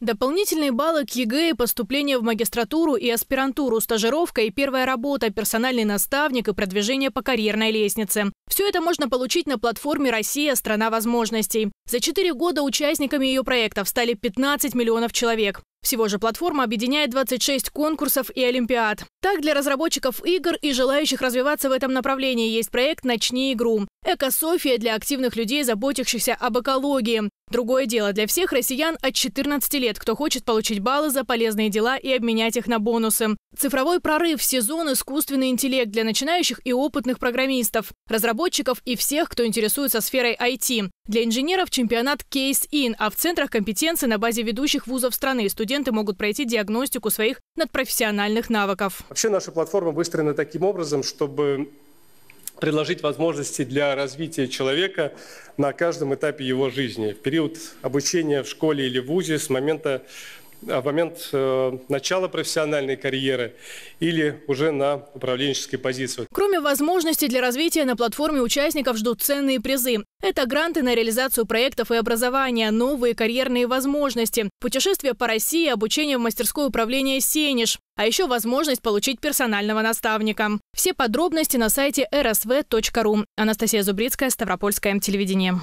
Дополнительные баллы к ЕГЭ, поступление в магистратуру и аспирантуру, стажировка и первая работа, персональный наставник и продвижение по карьерной лестнице. Все это можно получить на платформе «Россия – страна возможностей». За четыре года участниками ее проектов стали 15 миллионов человек. Всего же платформа объединяет 26 конкурсов и олимпиад. Так, для разработчиков игр и желающих развиваться в этом направлении есть проект «Начни игру». Эко-София для активных людей, заботящихся об экологии. Другое дело для всех россиян от 14 лет, кто хочет получить баллы за полезные дела и обменять их на бонусы. Цифровой прорыв сезон искусственный интеллект для начинающих и опытных программистов, разработчиков и всех, кто интересуется сферой IT. Для инженеров чемпионат Case In, а в центрах компетенции на базе ведущих вузов страны студенты могут пройти диагностику своих надпрофессиональных навыков. Вообще наша платформа выстроена таким образом, чтобы предложить возможности для развития человека на каждом этапе его жизни. В период обучения в школе или в ВУЗе, с момента в момент э, начала профессиональной карьеры или уже на управленческой позиции. Кроме возможностей для развития на платформе участников ждут ценные призы. Это гранты на реализацию проектов и образования, новые карьерные возможности, путешествия по России, обучение в мастерской управления «Сенеж», а еще возможность получить персонального наставника. Все подробности на сайте rsv.ru. Анастасия Зубрицкая, Ставропольское телевидение.